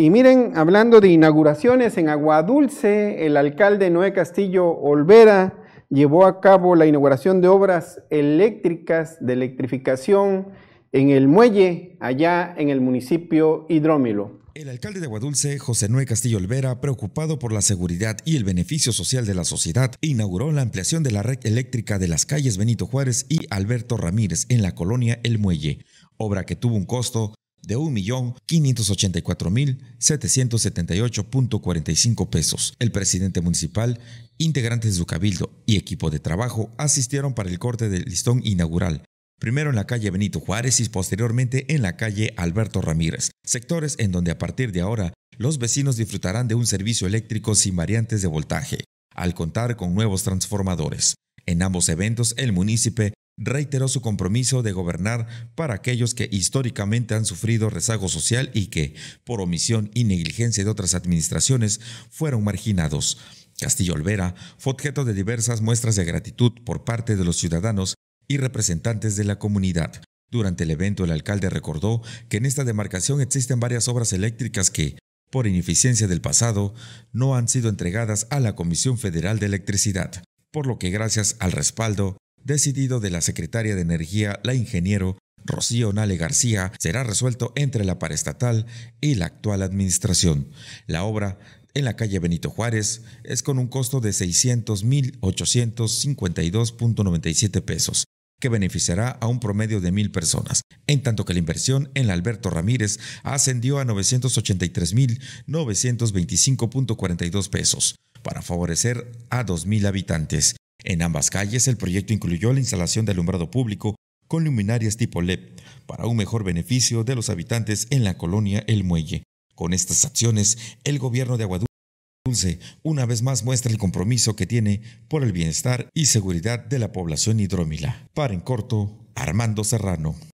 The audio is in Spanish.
Y miren, hablando de inauguraciones en Aguadulce, el alcalde Noé Castillo Olvera llevó a cabo la inauguración de obras eléctricas de electrificación en el muelle allá en el municipio Hidrómilo. El alcalde de Aguadulce, José Noé Castillo Olvera, preocupado por la seguridad y el beneficio social de la sociedad, inauguró la ampliación de la red eléctrica de las calles Benito Juárez y Alberto Ramírez en la colonia El Muelle, obra que tuvo un costo de 1.584.778.45 pesos. El presidente municipal, integrantes de su cabildo y equipo de trabajo asistieron para el corte del listón inaugural, primero en la calle Benito Juárez y posteriormente en la calle Alberto Ramírez, sectores en donde a partir de ahora los vecinos disfrutarán de un servicio eléctrico sin variantes de voltaje, al contar con nuevos transformadores. En ambos eventos, el municipio reiteró su compromiso de gobernar para aquellos que históricamente han sufrido rezago social y que, por omisión y negligencia de otras administraciones, fueron marginados. Castillo Olvera fue objeto de diversas muestras de gratitud por parte de los ciudadanos y representantes de la comunidad. Durante el evento, el alcalde recordó que en esta demarcación existen varias obras eléctricas que, por ineficiencia del pasado, no han sido entregadas a la Comisión Federal de Electricidad, por lo que gracias al respaldo decidido de la secretaria de Energía, la ingeniero Rocío Nale García, será resuelto entre la paraestatal y la actual administración. La obra en la calle Benito Juárez es con un costo de 600.852.97 pesos que beneficiará a un promedio de mil personas, en tanto que la inversión en la Alberto Ramírez ascendió a 983.925.42 pesos para favorecer a 2.000 habitantes. En ambas calles el proyecto incluyó la instalación de alumbrado público con luminarias tipo LED para un mejor beneficio de los habitantes en la colonia El Muelle. Con estas acciones, el gobierno de Aguadulce una vez más muestra el compromiso que tiene por el bienestar y seguridad de la población hidrómila. Para en corto, Armando Serrano.